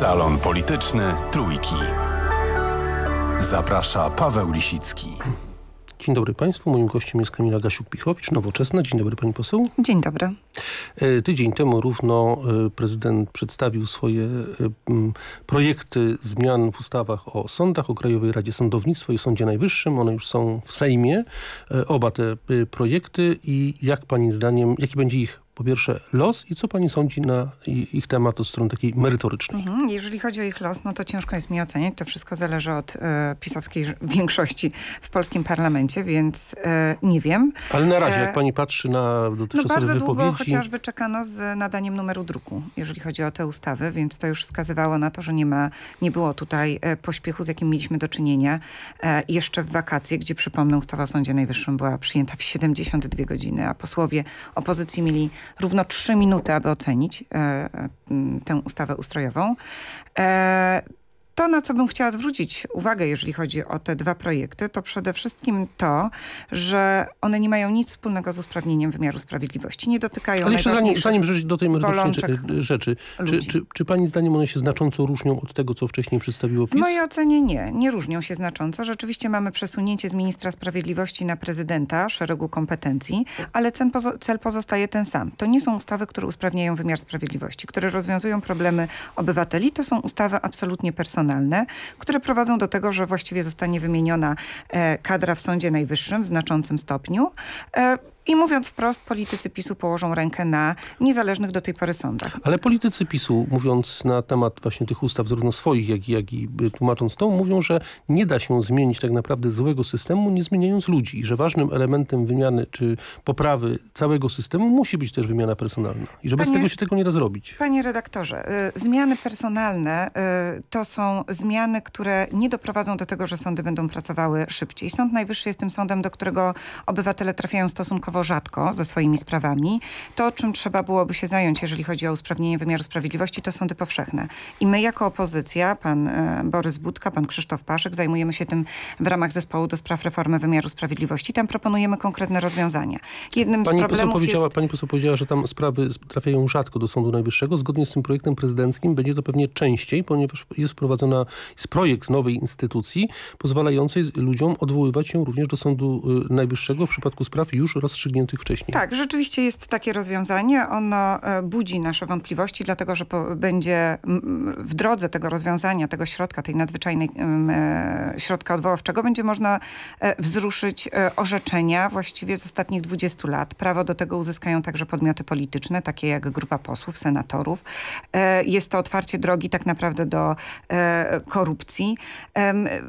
Salon Polityczny Trójki. Zaprasza Paweł Lisicki. Dzień dobry Państwu. Moim gościem jest Kamila Gasiuk-Pichowicz, Nowoczesna. Dzień dobry Pani Poseł. Dzień dobry. E, tydzień temu równo e, prezydent przedstawił swoje e, projekty zmian w ustawach o sądach, o Krajowej Radzie Sądownictwa i Sądzie Najwyższym. One już są w Sejmie, oba te projekty i jak Pani zdaniem, jaki będzie ich po pierwsze los i co pani sądzi na ich temat od strony takiej merytorycznej? Mhm, jeżeli chodzi o ich los, no to ciężko jest mi oceniać. To wszystko zależy od e, pisowskiej większości w polskim parlamencie, więc e, nie wiem. Ale na razie, e, jak pani patrzy na dotychczasowe no bardzo wypowiedzi... długo chociażby czekano z nadaniem numeru druku, jeżeli chodzi o te ustawy, więc to już wskazywało na to, że nie ma, nie było tutaj e, pośpiechu, z jakim mieliśmy do czynienia e, jeszcze w wakacje, gdzie przypomnę, ustawa o Sądzie Najwyższym była przyjęta w 72 godziny, a posłowie opozycji mieli równo trzy minuty, aby ocenić e, e, tę ustawę ustrojową. E, to, na co bym chciała zwrócić uwagę, jeżeli chodzi o te dwa projekty, to przede wszystkim to, że one nie mają nic wspólnego z usprawnieniem wymiaru sprawiedliwości. Nie dotykają Ale jeszcze zanim, zanim do tej merytorycznej e, rzeczy, czy, czy, czy, pani zdaniem one się znacząco różnią od tego, co wcześniej przedstawiło PiS? W mojej ocenie nie. Nie różnią się znacząco. Rzeczywiście mamy przesunięcie z ministra sprawiedliwości na prezydenta szeregu kompetencji, ale cel, pozo cel pozostaje ten sam. To nie są ustawy, które usprawniają wymiar sprawiedliwości, które rozwiązują problemy obywateli. To są ustawy absolutnie personalne personalne, które prowadzą do tego, że właściwie zostanie wymieniona e, kadra w Sądzie Najwyższym w znaczącym stopniu. E, i mówiąc wprost, politycy PiSu położą rękę na niezależnych do tej pory sądach. Ale politycy PiSu, mówiąc na temat właśnie tych ustaw, zarówno swoich, jak i, jak i y, tłumacząc tą, mówią, że nie da się zmienić tak naprawdę złego systemu, nie zmieniając ludzi. I że ważnym elementem wymiany czy poprawy całego systemu musi być też wymiana personalna. I że bez tego się tego nie da zrobić. Panie redaktorze, y, zmiany personalne y, to są zmiany, które nie doprowadzą do tego, że sądy będą pracowały szybciej. Sąd Najwyższy jest tym sądem, do którego obywatele trafiają stosunkowo stosunkowo rzadko ze swoimi sprawami. To, czym trzeba byłoby się zająć, jeżeli chodzi o usprawnienie wymiaru sprawiedliwości, to sądy powszechne. I my jako opozycja, pan e, Borys Budka, pan Krzysztof Paszek zajmujemy się tym w ramach zespołu do spraw reformy wymiaru sprawiedliwości. Tam proponujemy konkretne rozwiązania. Jednym pani z problemów powiedziała, jest... Pani poseł powiedziała, że tam sprawy trafiają rzadko do Sądu Najwyższego. Zgodnie z tym projektem prezydenckim będzie to pewnie częściej, ponieważ jest wprowadzona, jest projekt nowej instytucji pozwalającej ludziom odwoływać się również do Sądu y, Najwyższego w przypadku spraw już rozstrzygniętych rozstrzygniętych wcześniej. Tak, rzeczywiście jest takie rozwiązanie. Ono e, budzi nasze wątpliwości, dlatego że będzie w drodze tego rozwiązania, tego środka, tej nadzwyczajnej e, środka odwoławczego, będzie można e, wzruszyć orzeczenia właściwie z ostatnich 20 lat. Prawo do tego uzyskają także podmioty polityczne, takie jak grupa posłów, senatorów. Jest to otwarcie drogi tak naprawdę do korupcji.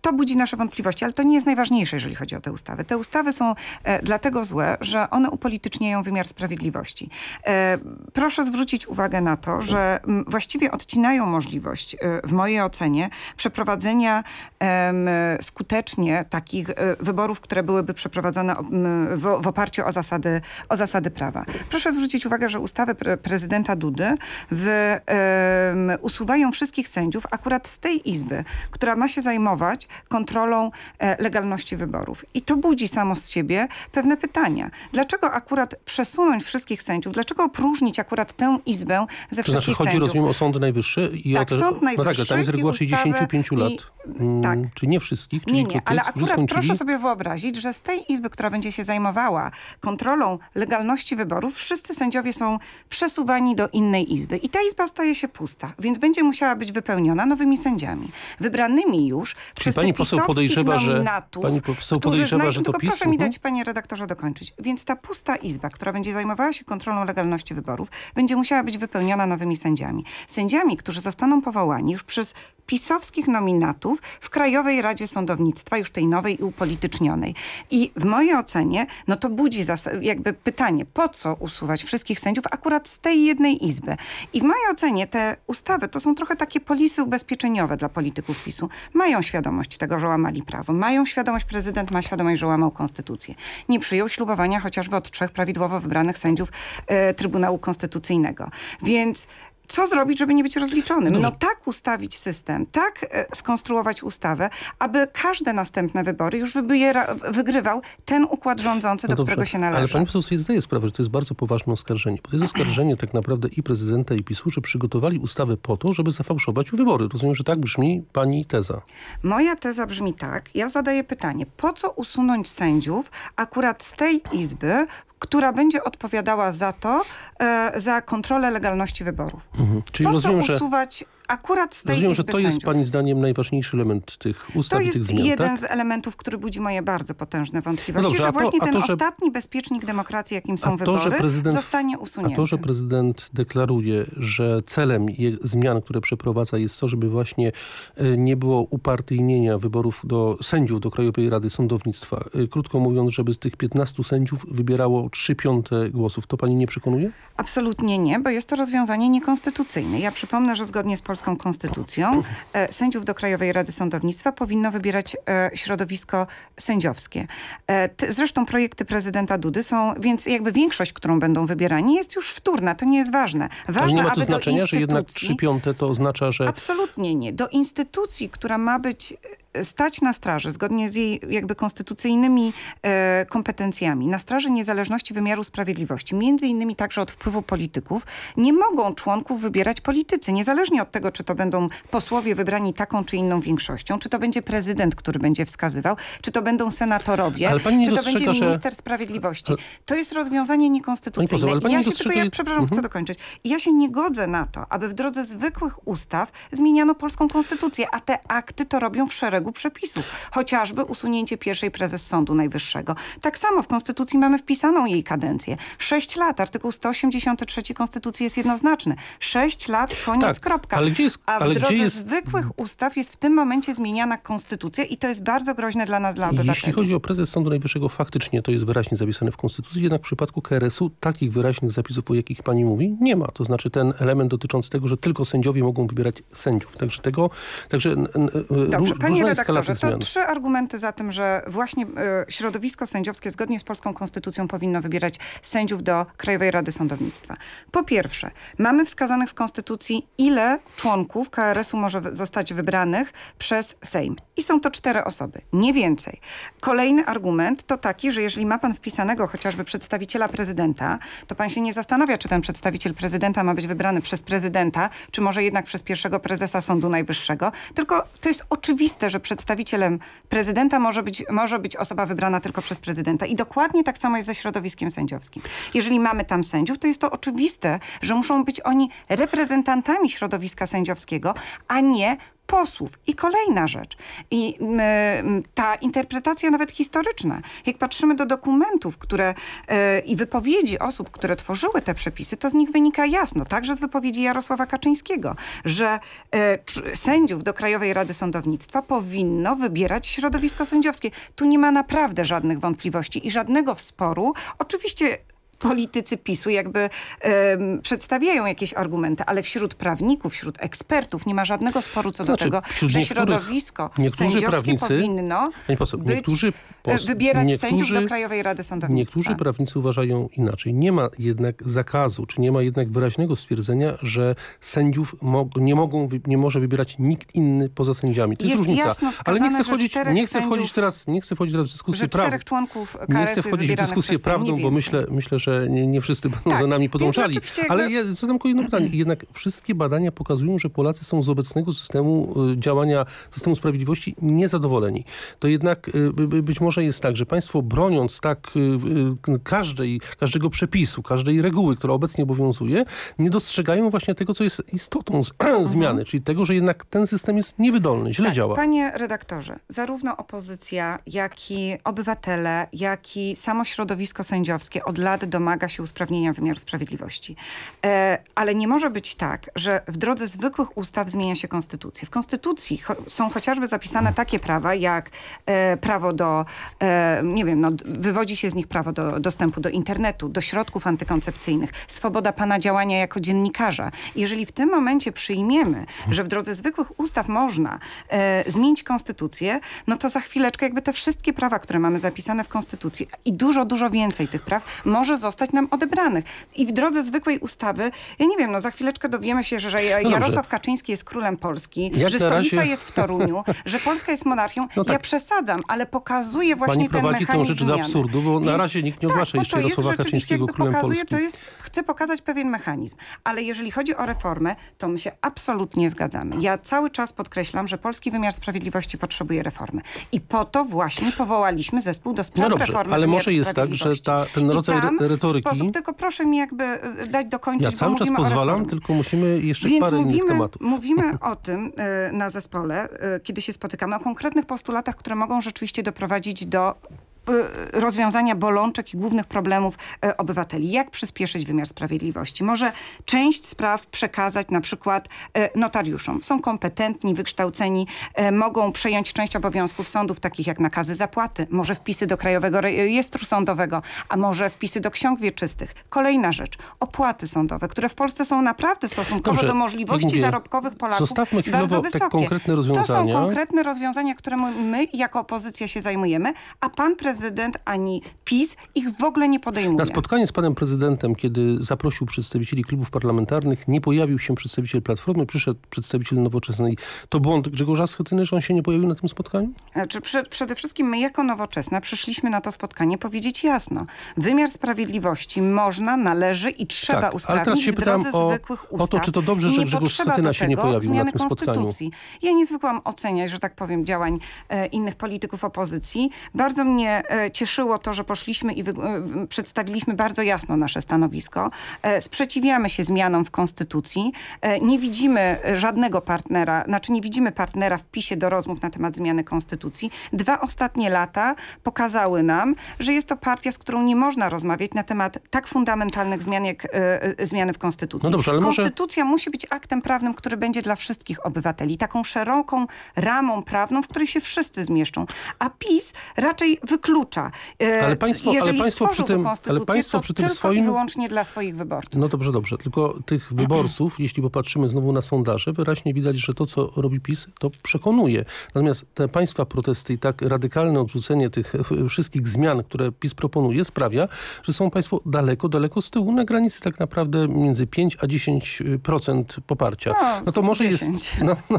To budzi nasze wątpliwości, ale to nie jest najważniejsze, jeżeli chodzi o te ustawy. Te ustawy są dlatego złe, że że one upolitycznieją wymiar sprawiedliwości. E, proszę zwrócić uwagę na to, że właściwie odcinają możliwość, e, w mojej ocenie, przeprowadzenia skutecznie takich e, wyborów, które byłyby przeprowadzone w oparciu o zasady, o zasady prawa. Proszę zwrócić uwagę, że ustawy pre prezydenta Dudy w, usuwają wszystkich sędziów akurat z tej izby, która ma się zajmować kontrolą legalności wyborów. I to budzi samo z siebie pewne pytania. Dlaczego akurat przesunąć wszystkich sędziów? Dlaczego opróżnić akurat tę izbę ze znaczy, wszystkich znaczy, chodzi, sędziów? rozumiem, o Sąd Najwyższy? I tak, o te, Sąd Najwyższy. No tak, tam jest reguła 65 i, lat. Mm, tak. Czy nie wszystkich? Czyli nie, nie, ale akurat proszę sobie wyobrazić, że z tej izby, która będzie się zajmowała kontrolą legalności wyborów, wszyscy sędziowie są przesuwani do innej izby. I ta izba staje się pusta, więc będzie musiała być wypełniona nowymi sędziami. Wybranymi już przez pani poseł podejrzewa, że, pani poseł podejrzewa, że to PiS... Proszę mi no? dać, panie redaktorze, dokończyć. Więc więc ta pusta izba, która będzie zajmowała się kontrolą legalności wyborów, będzie musiała być wypełniona nowymi sędziami. Sędziami, którzy zostaną powołani już przez pisowskich nominatów w Krajowej Radzie Sądownictwa, już tej nowej i upolitycznionej. I w mojej ocenie, no to budzi jakby pytanie, po co usuwać wszystkich sędziów akurat z tej jednej izby? I w mojej ocenie te ustawy to są trochę takie polisy ubezpieczeniowe dla polityków PiSu. Mają świadomość tego, że łamali prawo, mają świadomość, prezydent ma świadomość, że łamał konstytucję. Nie przyjął ślubowania chociażby od trzech prawidłowo wybranych sędziów e, Trybunału Konstytucyjnego. Więc co zrobić, żeby nie być rozliczonym? No, no tak ustawić system, tak e, skonstruować ustawę, aby każde następne wybory już wygrywał ten układ no rządzący, no do dobrze, którego się należy. Ale pani poseł sobie zdaje sprawę, że to jest bardzo poważne oskarżenie. Bo to jest oskarżenie tak naprawdę i prezydenta, i PiSu, że przygotowali ustawę po to, żeby zafałszować wybory. Rozumiem, że tak brzmi pani teza. Moja teza brzmi tak. Ja zadaję pytanie, po co usunąć sędziów akurat z tej izby, która będzie odpowiadała za to, e, za kontrolę legalności wyborów. Mhm. Czyli po rozumiem, co usuwać że akurat z tej Rozumiem, że to sędziów. jest pani zdaniem najważniejszy element tych ustaw To jest tych zmian, jeden tak? z elementów, który budzi moje bardzo potężne wątpliwości, no dobrze, że właśnie to, ten to, że... ostatni bezpiecznik demokracji, jakim są to, wybory, zostanie usunięty. A to, że prezydent deklaruje, że celem zmian, które przeprowadza jest to, żeby właśnie e, nie było upartyjnienia wyborów do sędziów do Krajowej Rady Sądownictwa. E, krótko mówiąc, żeby z tych 15 sędziów wybierało 3 piąte głosów. To pani nie przekonuje? Absolutnie nie, bo jest to rozwiązanie niekonstytucyjne. Ja przypomnę, że zgodnie z polską polską konstytucją e, sędziów do Krajowej Rady Sądownictwa powinno wybierać e, środowisko sędziowskie. E, zresztą projekty prezydenta Dudy są, więc jakby większość, którą będą wybierani jest już wtórna, to nie jest ważne. Ważne, Ale nie ma to znaczenia, że jednak trzy piąte to oznacza, że... Absolutnie nie. Do instytucji, która ma być stać na straży, zgodnie z jej jakby konstytucyjnymi e, kompetencjami, na straży niezależności wymiaru sprawiedliwości, między innymi także od wpływu polityków, nie mogą członków wybierać politycy, niezależnie od tego, czy to będą posłowie wybrani taką czy inną większością, czy to będzie prezydent, który będzie wskazywał, czy to będą senatorowie, czy to będzie minister że... sprawiedliwości. To jest rozwiązanie niekonstytucyjne. Pani ja się tylko, ja, przepraszam, mhm. chcę dokończyć. Ja się nie godzę na to, aby w drodze zwykłych ustaw zmieniano polską konstytucję, a te akty to robią w szeregu przepisów chociażby usunięcie pierwszej prezes Sądu Najwyższego. Tak samo w Konstytucji mamy wpisaną jej kadencję. Sześć lat, artykuł 183 Konstytucji jest jednoznaczny. Sześć lat, koniec, tak, kropka. Ale gdzie jest, A w drodze jest... zwykłych ustaw jest w tym momencie zmieniana Konstytucja i to jest bardzo groźne dla nas, dla obywateli. Jeśli chodzi o prezes Sądu Najwyższego, faktycznie to jest wyraźnie zapisane w Konstytucji, jednak w przypadku KRS-u takich wyraźnych zapisów, o jakich pani mówi, nie ma. To znaczy ten element dotyczący tego, że tylko sędziowie mogą wybierać sędziów. Także tego, także Dobrze, panie pani redaktorze, to trzy argumenty za tym, że właśnie y, środowisko sędziowskie zgodnie z polską konstytucją powinno wybierać sędziów do Krajowej Rady Sądownictwa. Po pierwsze, mamy wskazanych w konstytucji, ile członków KRS-u może zostać wybranych przez Sejm. I są to cztery osoby, nie więcej. Kolejny argument to taki, że jeżeli ma pan wpisanego chociażby przedstawiciela prezydenta, to pan się nie zastanawia, czy ten przedstawiciel prezydenta ma być wybrany przez prezydenta, czy może jednak przez pierwszego prezesa Sądu Najwyższego, tylko to jest oczywiste, że przedstawicielem prezydenta może być, może być osoba wybrana tylko przez prezydenta. I dokładnie tak samo jest ze środowiskiem sędziowskim. Jeżeli mamy tam sędziów, to jest to oczywiste, że muszą być oni reprezentantami środowiska sędziowskiego, a nie posłów. I kolejna rzecz. I mm, mm, ta interpretacja nawet historyczna. Jak patrzymy do dokumentów które e, i wypowiedzi osób, które tworzyły te przepisy, to z nich wynika jasno, także z wypowiedzi Jarosława Kaczyńskiego, że e, sędziów do Krajowej Rady Sądownictwa powinno wybierać środowisko sędziowskie. Tu nie ma naprawdę żadnych wątpliwości i żadnego sporu. Oczywiście politycy PiSu jakby przedstawiają jakieś argumenty, ale wśród prawników, wśród ekspertów nie ma żadnego sporu co znaczy, do tego, że środowisko sędziowskie prawnicy, powinno poseł, być, e, pos wybierać sędziów do Krajowej Rady Sądownictwa. Niektórzy prawnicy uważają inaczej. Nie ma jednak zakazu, czy nie ma jednak wyraźnego stwierdzenia, że sędziów nie, mogą, nie może wybierać nikt inny poza sędziami. To jest, jest różnica. Ale nie chcę wchodzić, nie chcę wchodzić teraz, nie chcę wchodzić teraz w dyskusję prawną, Nie chcę wchodzić w dyskusję prawdą, bo myślę, myślę, że że nie, nie wszyscy będą tak, za nami podążali. Ale jakby... ja zadam kolejne mhm. pytanie. Jednak wszystkie badania pokazują, że Polacy są z obecnego systemu y, działania, systemu sprawiedliwości niezadowoleni. To jednak y, być może jest tak, że państwo broniąc tak y, każdej, każdego przepisu, każdej reguły, która obecnie obowiązuje, nie dostrzegają właśnie tego, co jest istotą z, mhm. zmiany, czyli tego, że jednak ten system jest niewydolny, źle tak, działa. Panie redaktorze, zarówno opozycja, jak i obywatele, jak i samo środowisko sędziowskie od lat do domaga się usprawnienia wymiaru sprawiedliwości. E, ale nie może być tak, że w drodze zwykłych ustaw zmienia się konstytucję. W konstytucji są chociażby zapisane takie prawa, jak e, prawo do, e, nie wiem, no, wywodzi się z nich prawo do dostępu do internetu, do środków antykoncepcyjnych, swoboda pana działania jako dziennikarza. Jeżeli w tym momencie przyjmiemy, że w drodze zwykłych ustaw można zmienić konstytucję, no to za chwileczkę jakby te wszystkie prawa, które mamy zapisane w konstytucji i dużo, dużo więcej tych praw może zostać zostać nam odebranych. I w drodze zwykłej ustawy, ja nie wiem, no za chwileczkę dowiemy się, że no Jarosław no Kaczyński jest królem Polski, Jak że stolica razie... jest w Toruniu, że Polska jest monarchią. No tak. Ja przesadzam, ale pokazuje właśnie Pani ten mechanizm tą rzecz zmian. do absurdu, bo Więc, na razie nikt nie tak, ogłasza jeszcze Jarosława Kaczyńskiego królem pokazuje, Polski. To jest, chcę pokazać pewien mechanizm. Ale jeżeli chodzi o reformę, to my się absolutnie zgadzamy. Ja cały czas podkreślam, że polski wymiar sprawiedliwości potrzebuje reformy. I po to właśnie powołaliśmy zespół do spraw no dobrze, reformy ale może jest tak, że ta, ten rodzaj tam, re retoryki. sposób, tylko proszę mi jakby y, dać dokończyć, Ja cały czas pozwalam, tylko musimy jeszcze Więc parę mówimy, tematów. mówimy o tym y, na zespole, y, kiedy się spotykamy, o konkretnych postulatach, które mogą rzeczywiście doprowadzić do Y, rozwiązania bolączek i głównych problemów y, obywateli. Jak przyspieszyć wymiar sprawiedliwości? Może część spraw przekazać na przykład y, notariuszom. Są kompetentni, wykształceni, mogą przejąć część obowiązków sądów, takich jak nakazy zapłaty, może wpisy do Krajowego Rejestru Sądowego, a może wpisy do ksiąg wieczystych. Kolejna rzecz, opłaty sądowe, które w Polsce są naprawdę stosunkowo Dobrze, do tak możliwości mówię, zarobkowych Polaków Zostawmy bardzo wysokie. Te konkretne rozwiązania. To są konkretne rozwiązania, które my jako opozycja się zajmujemy, a pan prezydent prezydent, ani PiS ich w ogóle nie podejmuje. Na spotkanie z panem prezydentem, kiedy zaprosił przedstawicieli klubów parlamentarnych, nie pojawił się przedstawiciel Platformy, przyszedł przedstawiciel Nowoczesnej. To błąd Grzegorza Schetyny, że on się nie pojawił na tym spotkaniu? Znaczy, przed, przede wszystkim my jako Nowoczesna przyszliśmy na to spotkanie powiedzieć jasno. Wymiar sprawiedliwości można, należy i trzeba tak, usprawnić teraz się w drodze o, zwykłych ustaw. O to, czy to dobrze, że Grzegorz Schetyna się nie pojawił na tym spotkaniu. Ja nie zwykłam oceniać, że tak powiem, działań e, innych polityków opozycji. Bardzo mnie E, cieszyło to, że poszliśmy i e, przedstawiliśmy bardzo jasno nasze stanowisko. E, sprzeciwiamy się zmianom w Konstytucji. Nie widzimy żadnego partnera, znaczy nie widzimy partnera w PiSie do rozmów na temat zmiany Konstytucji. Dwa ostatnie lata pokazały nam, że jest to partia, z którą nie można rozmawiać na temat tak fundamentalnych zmian, jak zmiany w Konstytucji. No dobrze, ale Konstytucja może... musi być aktem prawnym, który będzie dla wszystkich obywateli. Taką szeroką ramą prawną, w której się wszyscy zmieszczą. A PiS raczej wykluczył E, ale państwo, Jeżeli ale państwo przy tym, ale państwo przy tym tylko swoim... i wyłącznie dla swoich wyborców. No dobrze, dobrze. Tylko tych wyborców, jeśli popatrzymy znowu na sondaże, wyraźnie widać, że to, co robi PiS, to przekonuje. Natomiast te państwa protesty i tak radykalne odrzucenie tych wszystkich zmian, które PiS proponuje, sprawia, że są państwo daleko, daleko z tyłu, na granicy tak naprawdę między 5 a 10% y, poparcia. No, no to może 10. jest... No, no,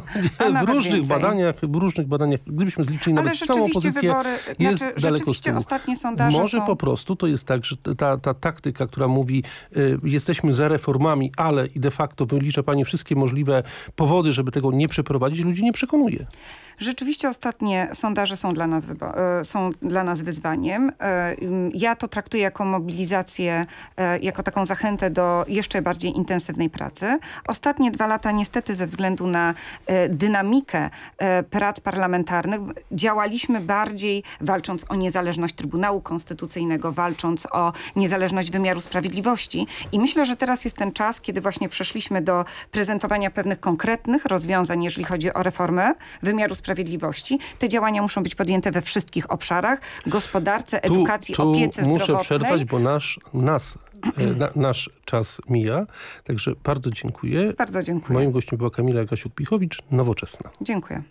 w różnych więcej. badaniach, w różnych badaniach, gdybyśmy zliczyli nawet całą pozycję, wybory, jest znaczy, daleko ostatnie sondaże Może są... po prostu to jest tak, że ta, ta taktyka, która mówi y, jesteśmy za reformami, ale i de facto wylicza pani wszystkie możliwe powody, żeby tego nie przeprowadzić, ludzi nie przekonuje. Rzeczywiście ostatnie sondaże są dla nas, y, są dla nas wyzwaniem. Y, ja to traktuję jako mobilizację, y, jako taką zachętę do jeszcze bardziej intensywnej pracy. Ostatnie dwa lata niestety ze względu na dynamikę prac parlamentarnych działaliśmy bardziej walcząc o niezależność niezależność Trybunału Konstytucyjnego, walcząc o niezależność wymiaru sprawiedliwości. I myślę, że teraz jest ten czas, kiedy właśnie przeszliśmy do prezentowania pewnych konkretnych rozwiązań, jeżeli chodzi o reformę wymiaru sprawiedliwości. Te działania muszą być podjęte we wszystkich obszarach. Gospodarce, edukacji, tu, opiece zdrowotnej. muszę przerwać, bo nasz, nas e, na, nasz czas mija. Także bardzo dziękuję. Bardzo dziękuję. Moim gościem była Kamila Gasiuk-Pichowicz, Nowoczesna. Dziękuję.